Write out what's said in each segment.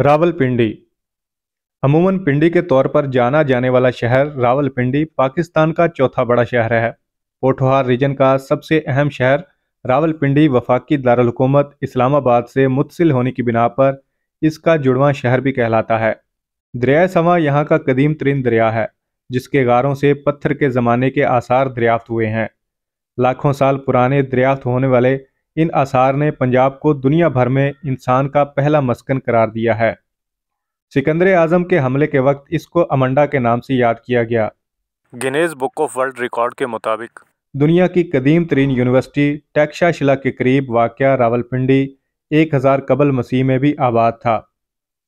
रावलपिंडी अमूमन पिंडी के तौर पर जाना जाने वाला शहर रावलपिंडी पाकिस्तान का चौथा बड़ा शहर है पोठोहार रीजन का सबसे अहम शहर रावलपिंडी वफाकी दारकूमत इस्लामाबाद से मुतसिल होने की बिना पर इसका जुड़वा शहर भी कहलाता है दरिया समा यहाँ का कदीम तरीन दरिया है जिसके गारों से पत्थर के ज़माने के आसार दरियाफ्त हुए हैं लाखों साल पुराने दरियाफ्त होने वाले इन आसार ने पंजाब को दुनिया भर में इंसान का पहला मस्कन करार दिया है सिकंदर आजम के हमले के वक्त इसको अमंडा के नाम से याद किया गया Guinness book of world record के मुताबिक दुनिया की कदीम तरीन यूनिवर्सिटी शिला के करीब वाक़ रावलपिंडी एक हज़ार कबल मसीह में भी आबाद था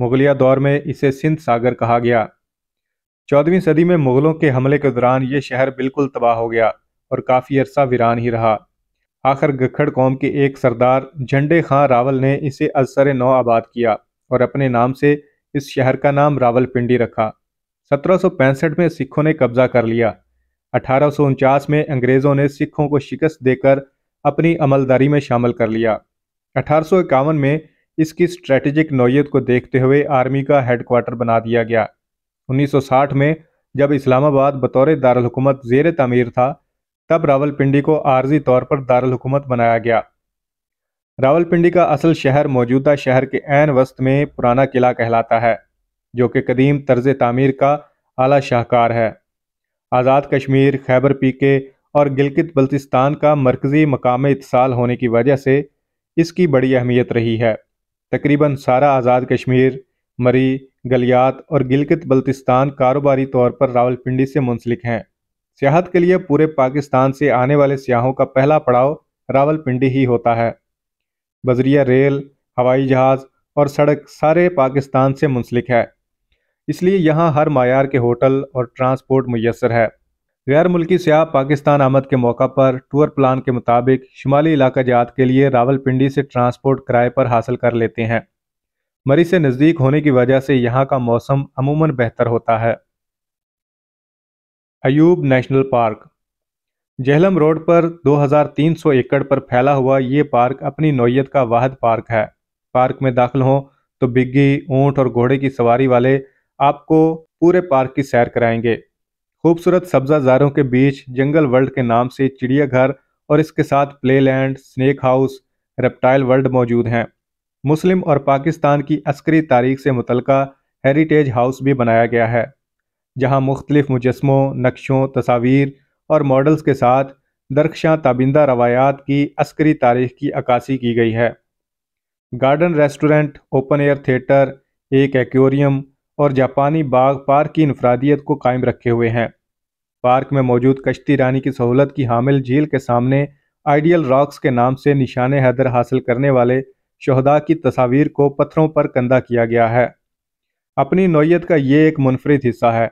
मुगलिया दौर में इसे सिंध सागर कहा गया चौदहवीं सदी में मुग़लों के हमले के दौरान ये शहर बिल्कुल तबाह हो गया और काफ़ी अरसा वीरान ही रहा आखिर गखड़ कौम के एक सरदार झंडे खां रावल ने इसे अजसर नौ आबाद किया और अपने नाम से इस शहर का नाम रावल पिंडी रखा 1765 में सिखों ने कब्जा कर लिया अठारह में अंग्रेज़ों ने सिखों को शिकस्त देकर अपनी अमलदारी में शामिल कर लिया अठारह में इसकी स्ट्रेटेजिक नौीयत को देखते हुए आर्मी का हेडकोार्टर बना दिया गया 1960 में जब इस्लामाबाद बतौर दारकूमत जेर तमीर था तब रावलपिंडी को आर्जी तौर पर दारुल हुकूमत बनाया गया रावलपिंडी का असल शहर मौजूदा शहर के एन वस्त में पुराना किला कहलाता है जो कि कदीम तर्ज तामीर का आला शाहकार है आज़ाद कश्मीर खैबर पीके और गिलगित बल्तिस्तान का मरकज़ी मकाम इतसाल होने की वजह से इसकी बड़ी अहमियत रही है तकरीबन सारा आज़ाद कश्मीर मरी गलियात और गिलगित बल्तिस्तान कारोबारी तौर पर रावलपिंडी से मुंसलिक हैं सियाहत के लिए पूरे पाकिस्तान से आने वाले सियाहों का पहला पड़ाव रावलपिंडी ही होता है बजरिया रेल हवाई जहाज़ और सड़क सारे पाकिस्तान से मुंसलिक है इसलिए यहाँ हर मायार के होटल और ट्रांसपोर्ट मैसर है गैर मुल्की सयाह पाकिस्तान आमद के मौका पर टूर प्लान के मुताबिक शुमाली इलाका जात के लिए रावलपिंडी से ट्रांसपोर्ट किराए पर हासिल कर लेते हैं मरी से नज़दीक होने की वजह से यहाँ का मौसम अमूमन बेहतर होता है Ayub national park Jhelum road पर 2,300 एकड़ पर फैला हुआ ये पार्क अपनी नौीयत का वाहद पार्क है पार्क में दाखिल हों तो बिग्गी ऊँट और घोड़े की सवारी वाले आपको पूरे पार्क की सैर कराएंगे खूबसूरत सब्जाजारों के बीच जंगल वर्ल्ड के नाम से चिड़ियाघर और इसके साथ play land snack house reptile world मौजूद हैं मुस्लिम और पाकिस्तान की अस्करी तारीख से मुतलका हेरिटेज हाउस भी बनाया गया है जहाँ मुख्तलिफ मुजस्मों नक्शों तस्वीर और मॉडल्स के साथ दरख्शां ताबिंदा रवायात की अस्करी तारीख की अक्सी की गई है garden restaurant open air theatre एक एक्वेरियम और जापानी बाग पार्क की इनफरादियत को कायम रखे हुए हैं पार्क में मौजूद कश्ती रानी की सहूलत की हामिल झील के सामने आइडियल रॉक्स के नाम से निशान हैदर हासिल करने वाले शहदा की तस्वीर को पत्थरों पर कंधा किया गया है अपनी नोयत का ये एक मुनफरद हिस्सा है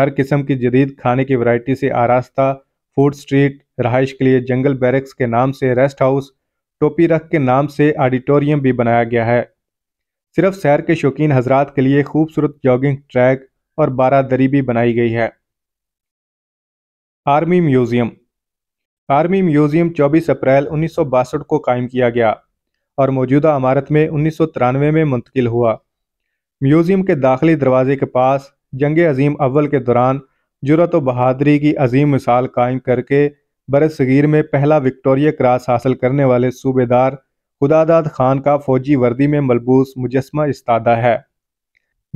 हर किस्म की जदीद खाने की वैरायटी से आरास्ता फूड स्ट्रीट रहाइश के लिए जंगल बैरक्स के नाम से रेस्ट हाउस टोपी रख के नाम से ऑडिटोरियम भी बनाया गया है सिर्फ सैर के शौकीन हजरात के लिए खूबसूरत जॉगिंग ट्रैक और बारादरी भी बनाई गई है आर्मी म्यूज़ियम आर्मी म्यूज़ियम 24 अप्रैल उन्नीस को कायम किया गया और मौजूदा इमारत में उन्नीस में मुंतकिल हुआ म्यूज़ियम के दाखिली दरवाजे के पास जंग अजीम अव्वल के दौरान जुरत व बहादरी की अजीम मिसाल कायम करके बर सगीर में पहला विक्टोरिया क्रॉस हासिल करने वाले सूबेदार खुदादाद खान का फौजी वर्दी में मलबूस मुजस्मा इस्तादा है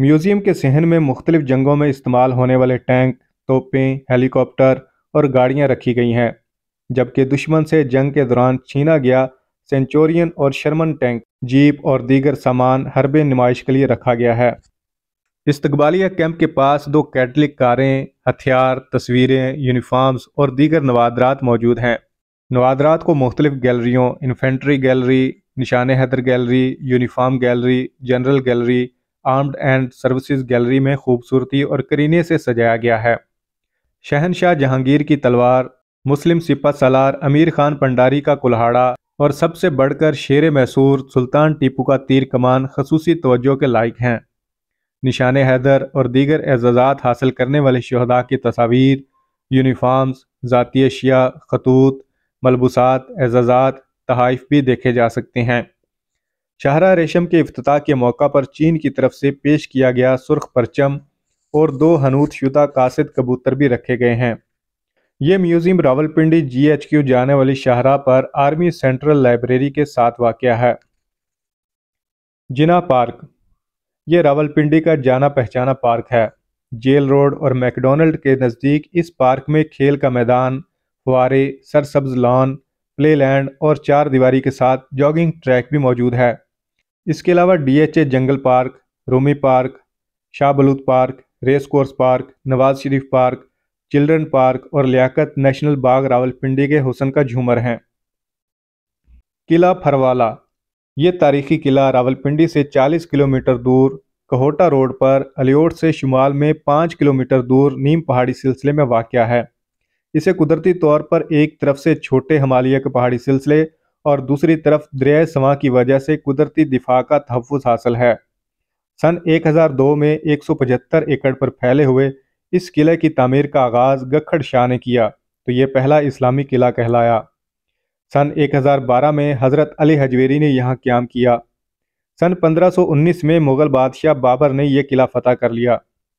म्यूज़ियम के सहन में मुख्तलिफ जंगों में इस्तेमाल होने वाले टैंक तोपें हेलीकॉप्टर और गाड़ियाँ रखी गई हैं जबकि दुश्मन से जंग के दौरान छीना गया सेंचोरियन और शर्मन टैंक जीप और दीगर सामान हरबे नुमाइश के लिए रखा गया है इस्तबालिया कैंप के पास दो कैटलिक कारें हथियार तस्वीरें यूनिफॉर्म्स और दीगर नवादरात मौजूद हैं नवादरात को मुख्तलिफ गैलरियों infantry gallery Nishan Haider gallery uniform gallery general gallery armed and service gallery में खूबसूरती और करीने से सजाया गया है शहनशाह जहांगीर की तलवार मुस्लिम सिपा सलार अमीर खान पंडारी का कुल्हाड़ा और सबसे बढ़कर शेर मैसूर सुल्तान टीपू का तीर कमान खसूसी तोज्जो के लायक हैं निशान हैदर और दीगर एजाज़ात हासिल करने वाले शहदा की तस्वीर यूनिफॉर्म्स ज़ाती अशिया खतूत मलबूसात एजाज़ात तहाइफ भी देखे जा सकते हैं शाहरा रेशम के अफ्ताह के मौका पर चीन की तरफ से पेश किया गया सुर्ख परचम और दो हनूत शुदा कासद कबूतर भी रखे गए हैं ये म्यूज़ियम रावलपिंडी जीएचक्यू जाने वाली शाहरा पर आर्मी सेंट्रल लाइब्रेरी के साथ वाक़ है जिना पार्क ये रावलपिंडी का जाना पहचाना पार्क है जेल रोड और मैकडोनल्ड के नज़दीक इस पार्क में खेल का मैदान फुआरे सरसब्ज लॉन प्ले लैंड और चार दीवारी के साथ जॉगिंग ट्रैक भी मौजूद है इसके अलावा डीएचए जंगल पार्क रोमी पार्क शाहबलूत park race course park Nawaz Sharif park children park और लियाकत नेशनल बाग रावलपिंडी के हुसन का झूमर हैं किला फरवाला ये तारीखी किला रावलपिंडी से 40 किलोमीटर दूर कहोटा रोड पर अलियोट से शुमाल में 5 किलोमीटर दूर नीम पहाड़ी सिलसिले में वाक़ है इसे कुदरती तौर पर एक तरफ से छोटे हमालिया के पहाड़ी सिलसिले और दूसरी तरफ दरिया समा की वजह से कुदरती दिफा का तहफ़ हासिल है सन 1002 में 175 एकड़ पर फैले हुए इस किले की तमीर का आगाज़ गखड़ शाह ने किया तो ये पहला इस्लामी किला कहलाया सन 1012 में हज़रत अली हजवेरी ने यहाँ क्याम किया सन 1519 में मुग़ल बादशाह बाबर ने यह किला फतह कर लिया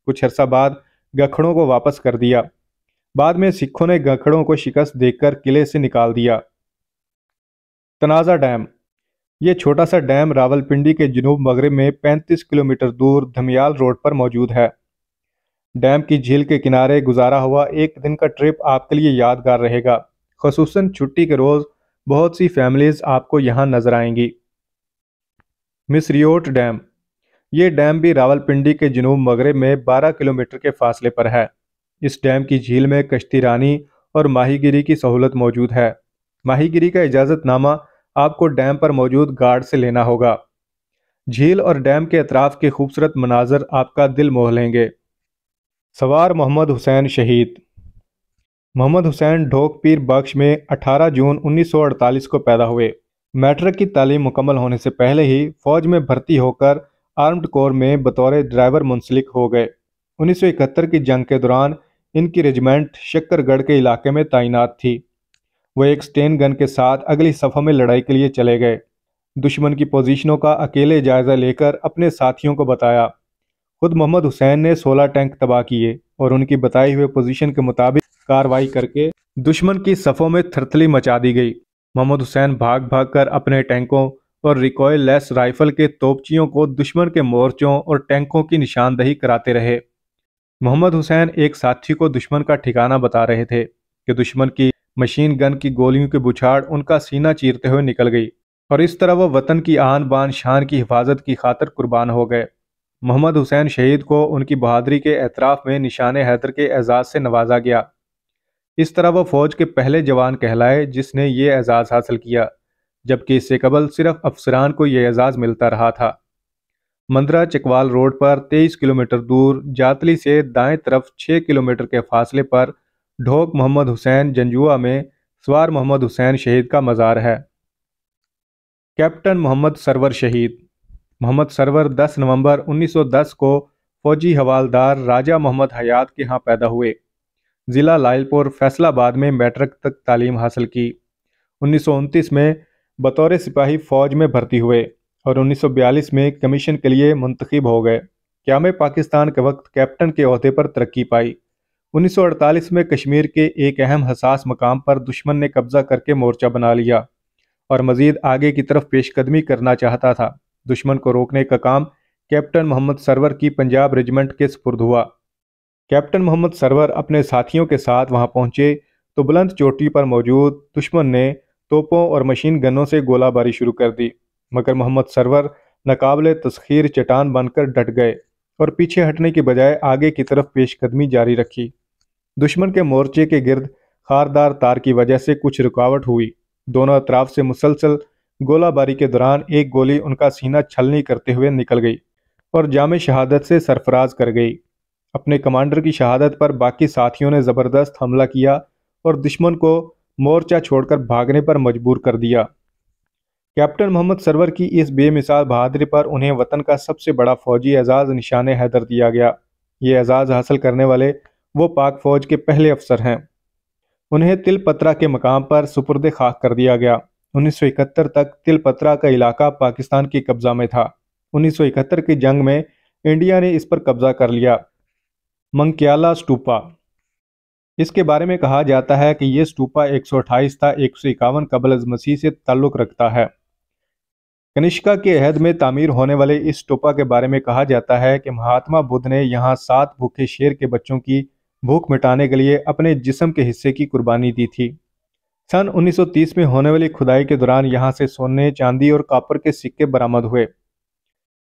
कुछ अरसा बाद गखड़ों को वापस कर दिया बाद में सिखों ने गखड़ों को शिकस्त देकर किले से निकाल दिया तनाज़ा डैम ये छोटा सा डैम रावलपिंडी के जनूब मगरब में 35 किलोमीटर दूर धमियाल रोड पर मौजूद है डैम की झील के किनारे गुजारा हुआ एक दिन का ट्रिप आपके लिए यादगार रहेगा खसूस छुट्टी के रोज़ बहुत सी फैमिलीज़ आपको यहाँ नज़र आएंगी मिसरियोट डैम ये डैम भी रावलपिंडी के जनूब मगरब में 12 किलोमीटर के फासले पर है इस डैम की झील में कश्ती रानी और माहीगिरी की सहूलत मौजूद है माहीगिरी का इजाज़तनामा आपको डैम पर मौजूद गार्ड से लेना होगा झील और डैम के अतराफ़ के खूबसूरत मनाजर आपका दिल मोह लेंगे सवार मोहम्मद हुसैन शहीद मोहम्मद हुसैन ढोक पीर बख्श में 18 जून 1948 को पैदा हुए मैट्रिक की तालीम मुकम्मल होने से पहले ही फौज में भर्ती होकर आर्म्ड कोर में बतौर ड्राइवर मुंसलिक हो गए 1971 की जंग के दौरान इनकी रेजिमेंट शक्करगढ़ के इलाके में तैनात थी वह एक स्टेन गन के साथ अगली सफ़ा में लड़ाई के लिए चले गए दुश्मन की पोजीशनों का अकेले जायज़ा लेकर अपने साथियों को बताया खुद मोहम्मद हुसैन ने 16 टैंक तबाह किए और उनकी बताई हुई पोजीशन के मुताबिक कार्रवाई करके दुश्मन की सफ़ों में थरथली मचा दी गई मोहम्मद हुसैन भाग भाग कर अपने टैंकों और रिकॉयल लेस राइफल के तोपचियों को दुश्मन के मोर्चों और टैंकों की निशानदही कराते रहे मोहम्मद हुसैन एक साथी को दुश्मन का ठिकाना बता रहे थे कि दुश्मन की मशीन गन की गोलियों की बुछाड़ उनका सीना चीरते हुए निकल गई और इस तरह वह वतन की आन बान शान की हिफाजत की खातर कुर्बान हो गए मोहम्मद हुसैन शहीद को उनकी बहादरी के एतराफ़ में निशान हैदर के एजाज़ से नवाजा गया इस तरह वह फौज के पहले जवान कहलाए जिसने ये एजाज़ हासिल किया जबकि इससे कबल सिर्फ अफसरान को यह एजाज़ मिलता रहा था मंदरा चकवाल रोड पर 23 किलोमीटर दूर जातली से दाएं तरफ 6 किलोमीटर के फासले पर ढोक मोहम्मद हुसैन जंजुआ में सवार मोहम्मद हुसैन शहीद का मज़ार है कैप्टन मोहम्मद सरवर शहीद मोहम्मद सरवर 10 नवंबर 1910 को फौजी हवालदार राजा मोहम्मद हयात के यहाँ पैदा हुए ज़िला लाइलपुर फैसलाबाद में मैट्रिक तक तालीम हासिल की उन्नीस में बतौर सिपाही फ़ौज में भर्ती हुए और 1942 में कमीशन के लिए मुंतखब हो गए क्या में पाकिस्तान के वक्त कैप्टन के अहदे पर तरक्की पाई 1948 में कश्मीर के एक अहम हसास मकाम पर दुश्मन ने कब्जा करके मोर्चा बना लिया और मजीद आगे की तरफ पेशकदमी करना चाहता था दुश्मन को रोकने का काम कैप्टन मोहम्मद सरवर की पंजाब रेजिमेंट के सपुर्द हुआ कैप्टन मोहम्मद सरवर अपने साथियों के साथ वहां पहुंचे तो बुलंद चोटी पर मौजूद दुश्मन ने तोपों और मशीन गनों से गोलाबारी शुरू कर दी मगर मोहम्मद सरवर नाकबले तस्खीर चटान बनकर डट गए और पीछे हटने के बजाय आगे की तरफ पेशकदमी जारी रखी दुश्मन के मोर्चे के गिर्द खारदार तार की वजह से कुछ रुकावट हुई दोनों अतराफ से मुसलसल गोलाबारी के दौरान एक गोली उनका सीना छलनी करते हुए निकल गई और जाम शहादत से सरफराज कर गई अपने कमांडर की शहादत पर बाकी साथियों ने ज़बरदस्त हमला किया और दुश्मन को मोर्चा छोड़कर भागने पर मजबूर कर दिया कैप्टन मोहम्मद सरवर की इस बेमिसाल बहादरी पर उन्हें वतन का सबसे बड़ा फौजी एजाज़ निशान हैदर दिया गया ये एजाज़ हासिल करने वाले वो पाक फौज के पहले अफसर हैं उन्हें तिलपत्रा के मकाम पर सुपुर्द खाक कर दिया गया 1971 तक तिलपत्रा का इलाका पाकिस्तान के कब्जा में था 1971 की जंग में इंडिया ने इस पर कब्जा कर लिया मंक्याला स्टूपा इसके बारे में कहा जाता है कि यह स्टूपा 128 था एक सौ इक्यावन कबल मसीह से ताल्लुक़ रखता है कनिष्का के अहद में तामीर होने वाले इस स्टूपा के बारे में कहा जाता है कि महात्मा बुद्ध ने यहाँ सात भूखे शेर के बच्चों की भूख मिटाने के लिए अपने जिस्म के हिस्से की कुर्बानी दी थी सन 1930 में होने वाली खुदाई के दौरान यहाँ से सोने चांदी और कापर के सिक्के बरामद हुए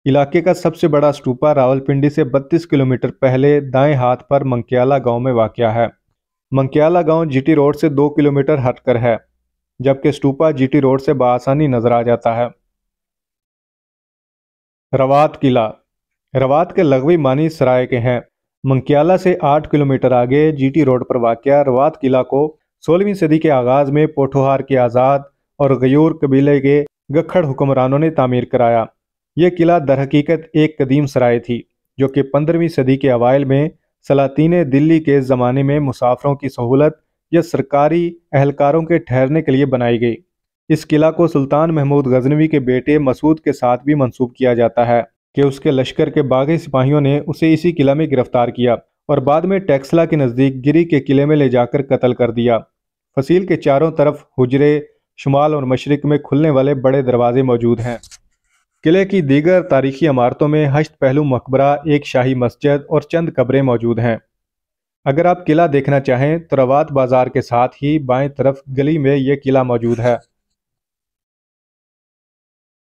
इलाके का सबसे बड़ा स्टूपा रावलपिंडी से 32 किलोमीटर पहले दाएं हाथ पर मंकियाला गांव में वाक़ है मंकियाला गांव जीटी रोड से दो किलोमीटर हटकर है जबकि स्टूपा जीटी रोड से बासानी नजर आ जाता है रवात किला रवात के लगवी मानी सराय के हैं मंकियाला से आठ किलोमीटर आगे जीटी रोड पर वाक़ रवात किला को सोलहवीं सदी के आगाज़ में पोठोहार के आज़ाद और गयूर कबीले के गखड़ हुक्मरानों ने तामीर कराया यह किला दरहकीकत एक कदीम सराय थी जो कि पंद्रहवीं सदी के अवाइल में सलातीन दिल्ली के ज़माने में मुसाफरों की सहूलत या सरकारी अहलकारों के ठहरने के लिए बनाई गई इस किला को सुल्तान महमूद गजनवी के बेटे मसूद के साथ भी मंसूब किया जाता है कि उसके लश्कर के बागी सिपाहियों ने उसे इसी किला में गिरफ्तार किया और बाद में टैक्सला के नज़दीक गिरी के किले में ले जाकर कत्ल कर दिया फसील के चारों तरफ हुजरे शुमाल और मशरक में खुलने वाले बड़े दरवाजे मौजूद हैं किले की दीगर तारीखी इमारतों में हश्त पहलू मकबरा एक शाही मस्जिद और चंद कब्रें मौजूद हैं अगर आप किला देखना चाहें तो रवात बाज़ार के साथ ही बाएं तरफ गली में यह किला मौजूद है